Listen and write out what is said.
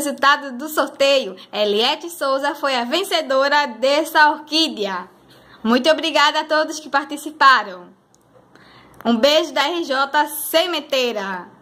resultado do sorteio. Eliette Souza foi a vencedora dessa orquídea. Muito obrigada a todos que participaram. Um beijo da RJ Sementeira.